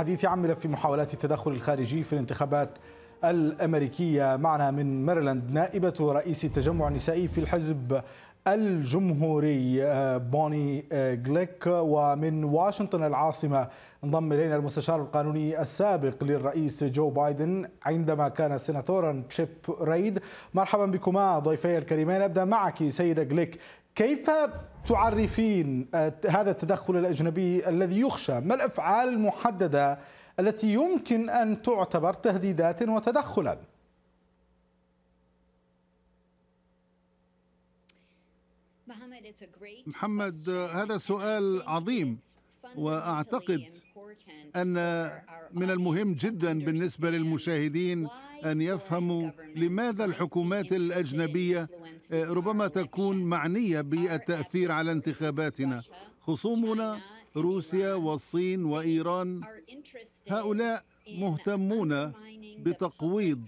حديث عمل في محاولات التدخل الخارجي في الانتخابات الأمريكية معنا من ماريلاند نائبة رئيس التجمع النسائي في الحزب الجمهوري آه، بوني آه، جليك ومن واشنطن العاصمة انضم إلينا المستشار القانوني السابق للرئيس جو بايدن عندما كان سيناتورا تشيب ريد مرحبا بكما ضيفي الكريمين أبدأ معك سيدة جليك كيف تعرفين آه، هذا التدخل الأجنبي الذي يخشى ما الأفعال المحددة التي يمكن أن تعتبر تهديدات وتدخلا محمد آه، هذا سؤال عظيم وأعتقد أن من المهم جدا بالنسبة للمشاهدين أن يفهموا لماذا الحكومات الأجنبية ربما تكون معنية بالتأثير على انتخاباتنا خصومنا روسيا والصين وإيران هؤلاء مهتمون بتقويض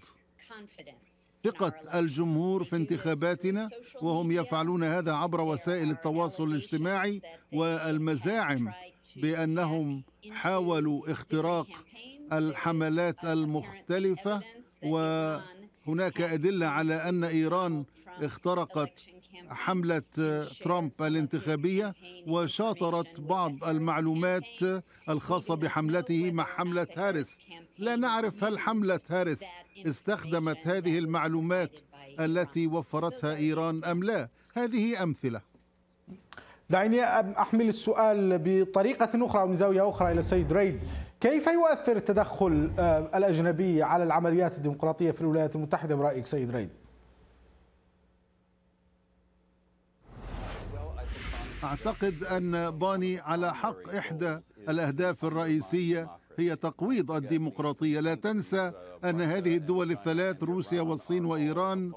ثقة نعم. الجمهور في انتخاباتنا وهم يفعلون هذا عبر وسائل التواصل الاجتماعي والمزاعم بأنهم حاولوا اختراق الحملات المختلفة وهناك أدلة على أن إيران اخترقت حملة ترامب الانتخابية وشاطرت بعض المعلومات الخاصة بحملته مع حملة هاريس لا نعرف هل حملة هاريس استخدمت هذه المعلومات التي وفرتها إيران أم لا هذه أمثلة دعيني أحمل السؤال بطريقة أخرى ومن زاوية أخرى إلى السيد ريد كيف يؤثر التدخل آه، الأجنبي على العمليات الديمقراطية في الولايات المتحدة برأيك سيد ريد؟ اعتقد ان باني على حق احدى الاهداف الرئيسيه هي تقويض الديمقراطيه لا تنسى ان هذه الدول الثلاث روسيا والصين وايران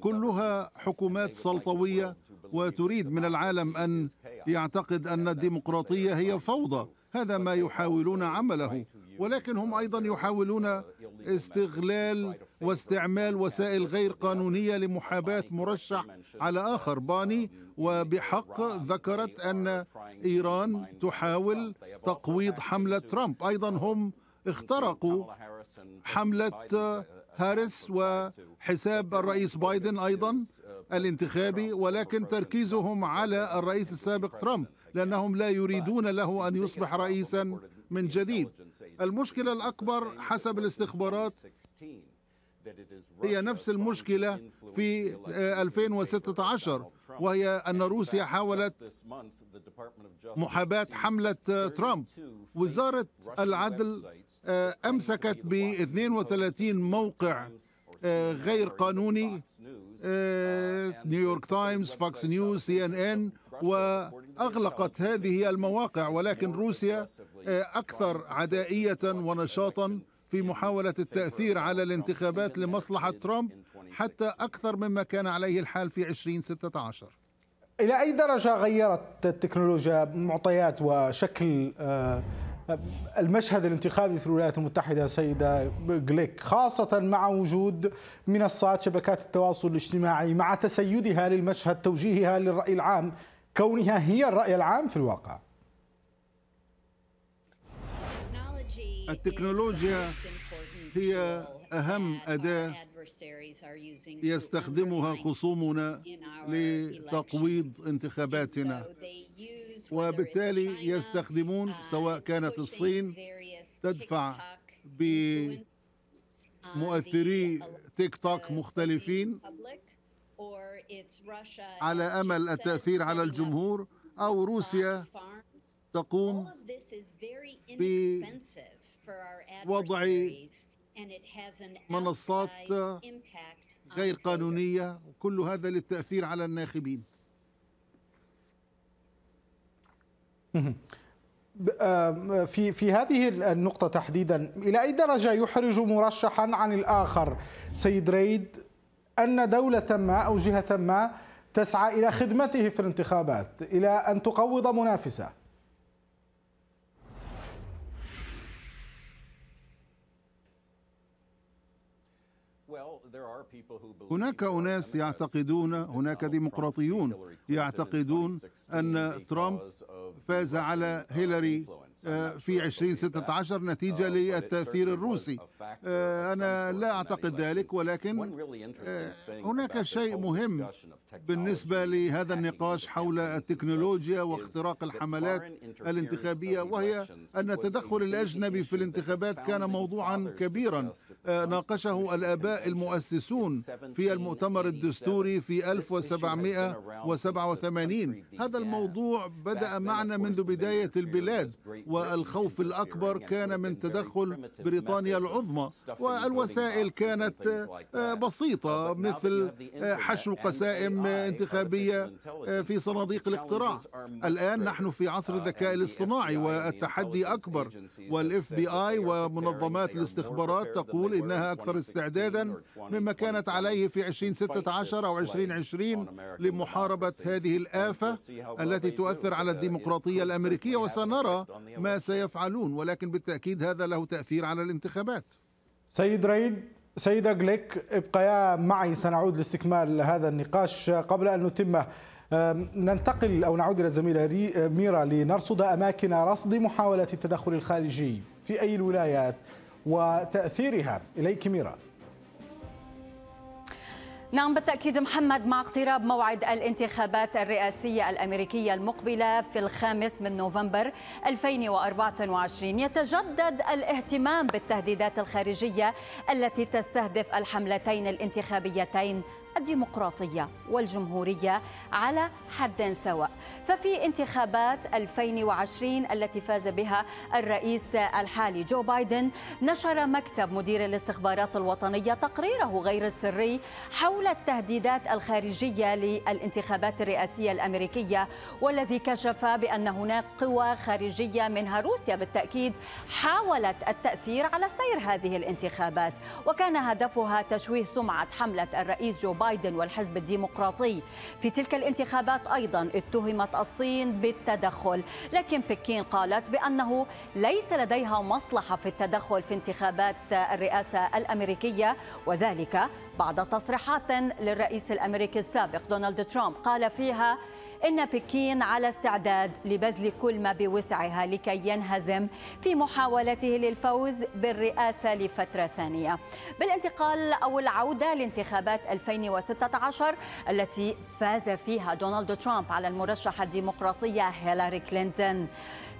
كلها حكومات سلطويه وتريد من العالم ان يعتقد ان الديمقراطيه هي فوضى هذا ما يحاولون عمله ولكن هم ايضا يحاولون استغلال واستعمال وسائل غير قانونيه لمحاباه مرشح على اخر باني وبحق ذكرت ان ايران تحاول تقويض حمله ترامب ايضا هم اخترقوا حمله هاريس وحساب الرئيس بايدن ايضا الانتخابي ولكن تركيزهم على الرئيس السابق ترامب لأنهم لا يريدون له أن يصبح رئيسا من جديد المشكلة الأكبر حسب الاستخبارات هي نفس المشكلة في 2016 آه، وهي أن روسيا حاولت محاباة حملة آه، ترامب وزارة العدل آه، أمسكت ب 32 موقع غير قانوني نيويورك تايمز فوكس نيوز سي ان ان واغلقت هذه المواقع ولكن روسيا آه، اكثر عدائيه ونشاطا في محاوله التاثير على الانتخابات لمصلحه ترامب حتى اكثر مما كان عليه الحال في 2016 الى اي درجه غيرت التكنولوجيا معطيات وشكل آه، المشهد الانتخابي في الولايات المتحده سيده جليك خاصه مع وجود منصات شبكات التواصل الاجتماعي مع تسيدها للمشهد توجيهها للراي العام كونها هي الرأي العام في الواقع التكنولوجيا هي أهم أداة يستخدمها خصومنا لتقويض انتخاباتنا وبالتالي يستخدمون سواء كانت الصين تدفع بمؤثري تيك توك مختلفين على امل التاثير على الجمهور او روسيا تقوم بوضع منصات غير قانونيه كل هذا للتاثير على الناخبين آه، في في هذه النقطة تحديدا إلى أي درجة يحرج مرشحا عن الآخر سيد ريد أن دولة ما أو جهة ما تسعى إلى خدمته في الانتخابات إلى أن تقوض منافسه هناك أناس يعتقدون هناك ديمقراطيون يعتقدون أن ترامب فاز على هيلاري آه، في 2016 نتيجة uh, للتأثير الروسي آه، أنا لا أعتقد ذلك ولكن آه، هناك شيء مهم بالنسبة لهذا النقاش حول التكنولوجيا واختراق الحملات الانتخابية وهي أن التدخل الأجنبي في الانتخابات كان موضوعا كبيرا ناقشه الآباء المؤسسون في المؤتمر الدستوري في 1787 هذا الموضوع بدأ معنا منذ بداية البلاد والخوف الأكبر كان من تدخل بريطانيا العظمى والوسائل كانت آه، بسيطة مثل آه، حشو قسائم انتخابية آه، في صناديق الاقتراع الآن نحن في عصر الذكاء الاصطناعي والتحدي أكبر والاف بي اي ومنظمات الاستخبارات تقول إنها أكثر استعدادا مما كانت عليه في 2016 أو 2020 لمحاربة هذه الآفة التي تؤثر على الديمقراطية الأمريكية وسنرى ما سيفعلون ولكن بالتأكيد هذا له تأثير على الانتخابات سيد ريد سيدة جليك ابقيا معي سنعود لاستكمال هذا النقاش قبل أن نتمه ننتقل أو نعود إلى الزميلة ميرا لنرصد أماكن رصد محاولة التدخل الخارجي في أي الولايات وتأثيرها إليك ميرا نعم بالتأكيد محمد مع اقتراب موعد الانتخابات الرئاسية الأمريكية المقبلة في الخامس من نوفمبر 2024 يتجدد الاهتمام بالتهديدات الخارجية التي تستهدف الحملتين الانتخابيتين الديمقراطية والجمهورية على حد سواء ففي انتخابات 2020 التي فاز بها الرئيس الحالي جو بايدن نشر مكتب مدير الاستخبارات الوطنية تقريره غير السري حول التهديدات الخارجية للانتخابات الرئاسية الأمريكية والذي كشف بأن هناك قوى خارجية منها روسيا بالتأكيد حاولت التأثير على سير هذه الانتخابات وكان هدفها تشويه سمعة حملة الرئيس جو بايدن بايدن والحزب الديمقراطي في تلك الانتخابات أيضا اتهمت الصين بالتدخل لكن بكين قالت بأنه ليس لديها مصلحة في التدخل في انتخابات الرئاسة الأمريكية وذلك بعد تصريحات للرئيس الأمريكي السابق دونالد ترامب قال فيها إن بكين على استعداد لبذل كل ما بوسعها لكي ينهزم في محاولته للفوز بالرئاسة لفترة ثانية بالانتقال أو العودة لانتخابات 2016 التي فاز فيها دونالد ترامب على المرشحة الديمقراطية هيلاري كلينتون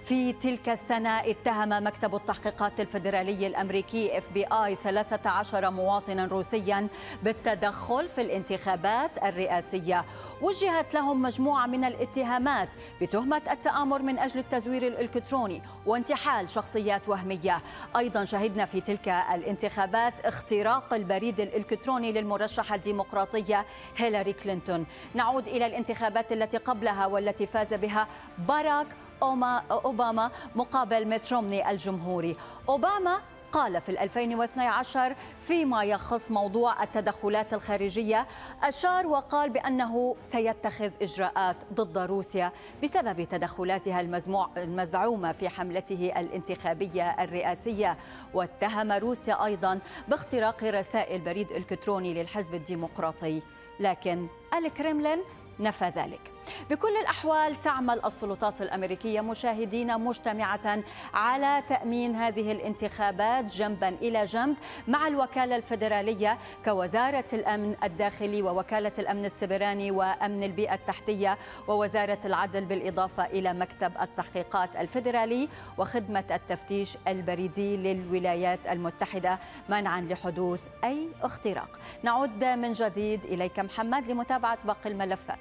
في تلك السنة اتهم مكتب التحقيقات الفيدرالي الأمريكي اف بي آي 13 مواطنا روسيا بالتدخل في الانتخابات الرئاسية وجهت لهم مجموعة من الاتهامات بتهمة التآمر من أجل التزوير الإلكتروني وانتحال شخصيات وهمية أيضا شهدنا في تلك الانتخابات اختراق البريد الإلكتروني للمرشحة الديمقراطية هيلاري كلينتون نعود إلى الانتخابات التي قبلها والتي فاز بها باراك أوباما مقابل ميت رومني الجمهوري أوباما قال في 2012 فيما يخص موضوع التدخلات الخارجية أشار وقال بأنه سيتخذ إجراءات ضد روسيا بسبب تدخلاتها المزموع المزعومة في حملته الانتخابية الرئاسية واتهم روسيا أيضا باختراق رسائل بريد إلكتروني للحزب الديمقراطي لكن الكريملين نفى ذلك بكل الأحوال تعمل السلطات الأمريكية مشاهدين مجتمعة على تأمين هذه الانتخابات جنبا إلى جنب مع الوكالة الفدرالية كوزارة الأمن الداخلي ووكالة الأمن السبراني وأمن البيئة التحتية ووزارة العدل بالإضافة إلى مكتب التحقيقات الفدرالي وخدمة التفتيش البريدي للولايات المتحدة منعا لحدوث أي اختراق نعود من جديد إليك محمد لمتابعة باقي الملفات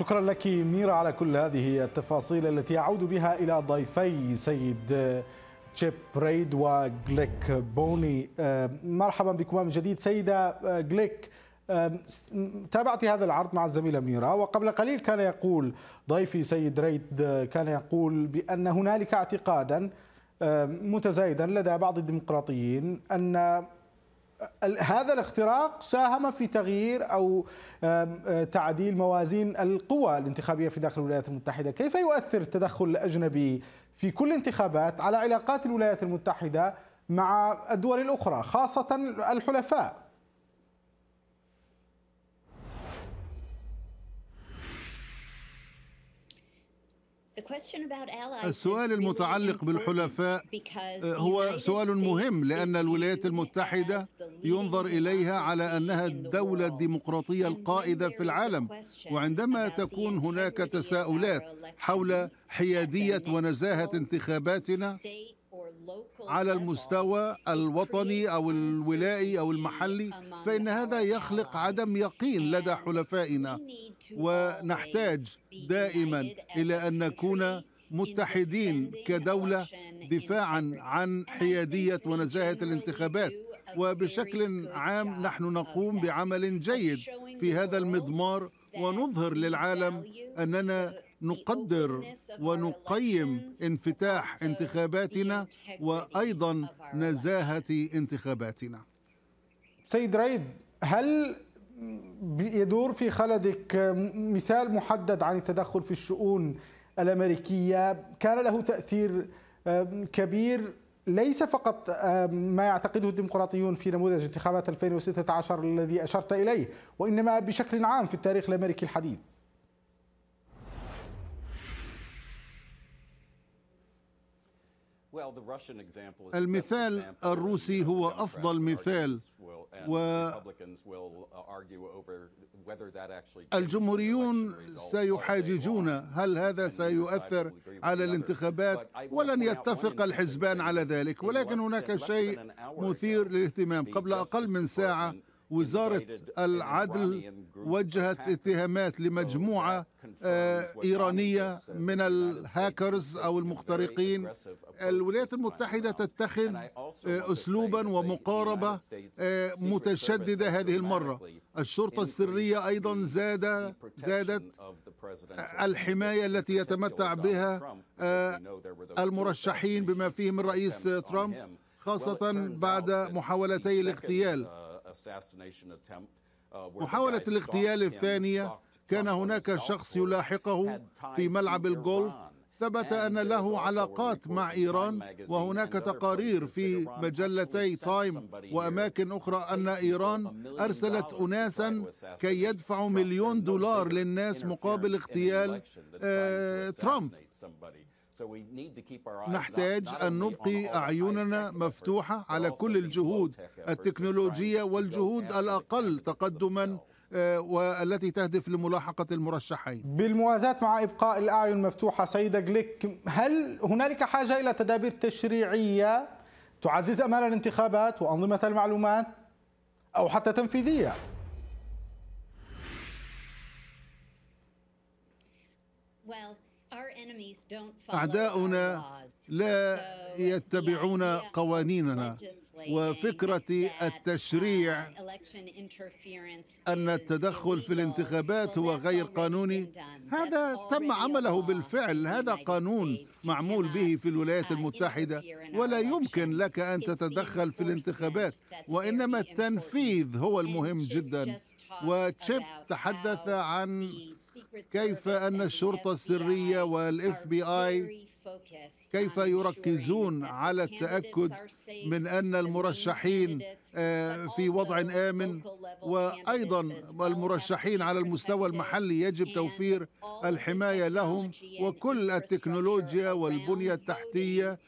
شكرا لك ميرا على كل هذه التفاصيل التي أعود بها إلى ضيفي سيد تشيب ريد وغليك بوني آه، مرحبا بكما من جديد سيدة غليك آه، آه، تابعت هذا العرض مع الزميلة ميرا وقبل قليل كان يقول ضيفي سيد ريد كان يقول بأن هنالك اعتقادا متزايدا لدى بعض الديمقراطيين أن هذا الاختراق ساهم في تغيير او آه، تعديل موازين القوى الانتخابيه في داخل الولايات المتحده، كيف يؤثر التدخل الاجنبي في كل انتخابات على علاقات الولايات المتحده مع الدول الاخرى خاصه الحلفاء؟ السؤال المتعلق بالحلفاء آه، هو سؤال مهم لأن الولايات المتحدة ينظر إليها على أنها الدولة الديمقراطية القائدة في العالم وعندما تكون هناك تساؤلات حول حيادية ونزاهة انتخاباتنا على المستوى الوطني او الولائي او المحلي فان هذا يخلق عدم يقين لدى حلفائنا ونحتاج دائما الى ان نكون متحدين كدوله دفاعا عن حياديه ونزاهه الانتخابات وبشكل عام نحن نقوم بعمل جيد في هذا المضمار ونظهر للعالم اننا نقدر ونقيم انفتاح انتخاباتنا وايضا نزاهه انتخاباتنا سيد ريد هل يدور في خلدك مثال محدد عن التدخل في الشؤون الامريكيه كان له تاثير كبير ليس فقط ما يعتقده الديمقراطيون في نموذج انتخابات 2016 الذي اشرت اليه وانما بشكل عام في التاريخ الامريكي الحديث المثال الروسي هو افضل مثال والجمهوريون uh, سيحاججون هل هذا سيؤثر على الانتخابات ولن يتفق الحزبان على ذلك ولكن هناك شيء مثير للاهتمام قبل اقل من ساعه وزارة العدل وجهت اتهامات لمجموعة آه، إيرانية من الهاكرز أو المخترقين الولايات المتحدة تتخذ آه، أسلوبا ومقاربة آه، متشددة هذه المرة الشرطة السرية أيضا زاد زادت الحماية التي يتمتع بها المرشحين بما فيهم الرئيس ترامب خاصة بعد محاولتي الاغتيال uh, Uh, محاولة الاغتيال الثانية كان هناك شخص يلاحقه في ملعب الجولف ثبت أن له علاقات مع إيران وهناك تقارير في مجلتي تايم وأماكن أخرى أن إيران أرسلت أناسا كي يدفعوا مليون دولار للناس مقابل اغتيال آه، ترامب نحتاج أن نبقي أعيننا مفتوحة على كل الجهود التكنولوجية والجهود الأقل تقدما آه، والتي تهدف لملاحقة المرشحين بالموازاة مع إبقاء الأعين مفتوحة سيدة جليك هل هنالك حاجة إلى تدابير تشريعية تعزز أمان الانتخابات وأنظمة المعلومات أو حتى تنفيذية؟ Well, أعداؤنا لا يتبعون قوانيننا وفكرة التشريع أن التدخل في الانتخابات هو غير قانوني هذا تم عمله بالفعل هذا قانون معمول به في الولايات المتحدة ولا يمكن لك أن تتدخل في الانتخابات وإنما التنفيذ هو المهم جدا وتشيب تحدث عن كيف أن الشرطة السرية والاف بي آي كيف يركزون على التأكد من أن المرشحين آه، في وضع آمن وأيضا المرشحين على المستوى المحلي يجب توفير الحماية لهم وكل التكنولوجيا والبنية التحتية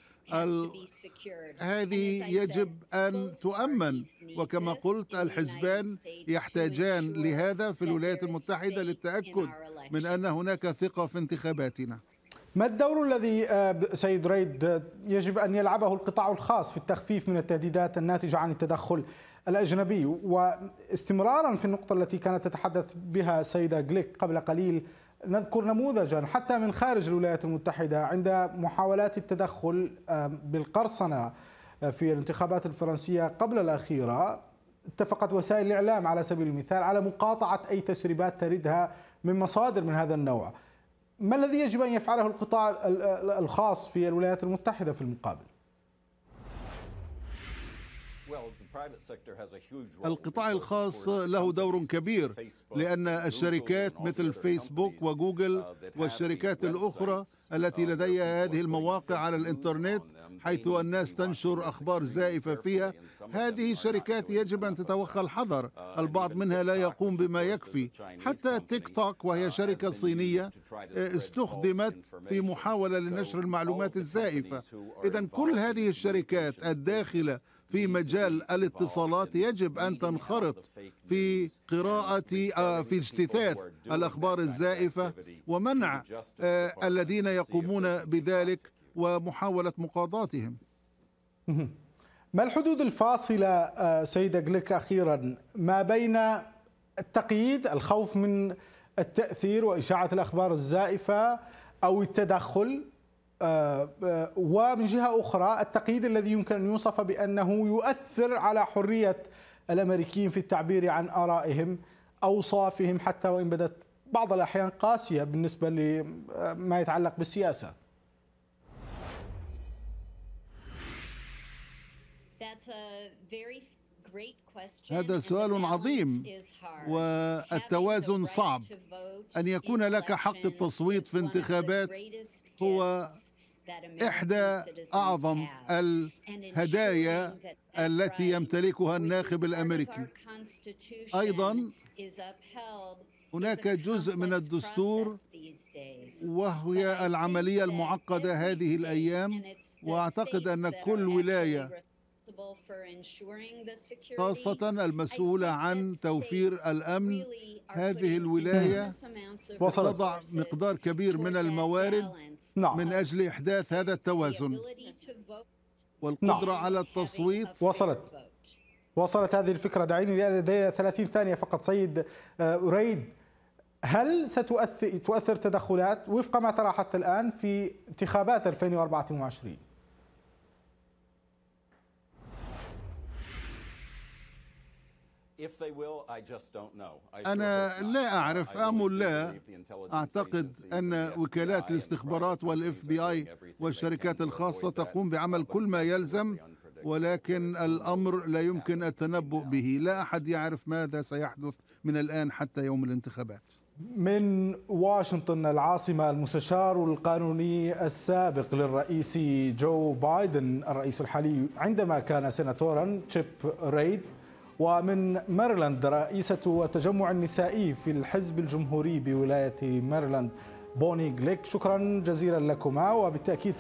هذه يجب أن تؤمن وكما قلت الحزبان يحتاجان لهذا في الولايات المتحدة للتأكد من أن هناك ثقة في انتخاباتنا ما الدور الذي آه، سيد ريد آه، يجب أن يلعبه القطاع الخاص في التخفيف من التهديدات الناتجة عن التدخل الأجنبي واستمرارا في النقطة التي كانت تتحدث بها السيدة جليك قبل قليل نذكر نموذجا حتى من خارج الولايات المتحدة عند محاولات التدخل آه، بالقرصنة في الانتخابات الفرنسية قبل الأخيرة اتفقت وسائل الإعلام على سبيل المثال على مقاطعة أي تسريبات تردها من مصادر من هذا النوع ما الذي يجب أن يفعله القطاع الخاص في الولايات المتحدة في المقابل؟ القطاع الخاص له دور كبير لأن الشركات مثل فيسبوك uh, وجوجل والشركات الأخرى uh, التي لديها هذه المواقع على الإنترنت حيث الناس تنشر أخبار زائفة فيها هذه الشركات يجب أن تتوخى الحذر uh, البعض منها لا يقوم بما يكفي حتى تيك توك وهي شركة صينية استخدمت في محاولة لنشر المعلومات الزائفة إذا كل هذه الشركات الداخلة في مجال الاتصالات يجب أن تنخرط في قراءة آه، في اجتثاث الأخبار الزائفة ومنع آه، الذين يقومون بذلك ومحاولة مقاضاتهم ما الحدود الفاصلة آه، سيدة جليك أخيرا ما بين التقييد الخوف من التأثير وإشاعة الأخبار الزائفة أو التدخل آه، آه، ومن جهة أخرى التقييد الذي يمكن أن يوصف بأنه يؤثر على حرية الأمريكيين في التعبير عن آرائهم أوصافهم حتى وإن بدت بعض الأحيان قاسية بالنسبة لما يتعلق بالسياسة هذا سؤال عظيم والتوازن صعب ان يكون لك حق التصويت في انتخابات هو إحدى أعظم الهدايا التي يمتلكها الناخب الأمريكي أيضا هناك جزء من الدستور وهي العملية المعقدة هذه الأيام وأعتقد أن كل ولاية خاصة المسؤولة عن توفير الأمن هذه الولاية وصلت مقدار كبير من الموارد نعم. من أجل إحداث هذا التوازن والقدرة على التصويت وصلت وصلت هذه الفكرة دعيني لدي 30 ثانية فقط سيد آه، أريد هل ستؤثر تدخلات وفق ما ترى حتى الآن في انتخابات 2024؟ أنا لا أعرف أم لا أعتقد أن وكالات الاستخبارات والإف بي آي والشركات الخاصة تقوم بعمل كل ما يلزم ولكن الأمر لا يمكن التنبؤ به لا أحد يعرف ماذا سيحدث من الآن حتى يوم الانتخابات من واشنطن العاصمة المستشار القانوني السابق للرئيس جو بايدن الرئيس الحالي عندما كان سناتورا تشيب ريد ومن ماريلاند رئيسة التجمع النسائي في الحزب الجمهوري بولاية ماريلاند بوني غليك شكرا جزيلا لكما وبالتأكيد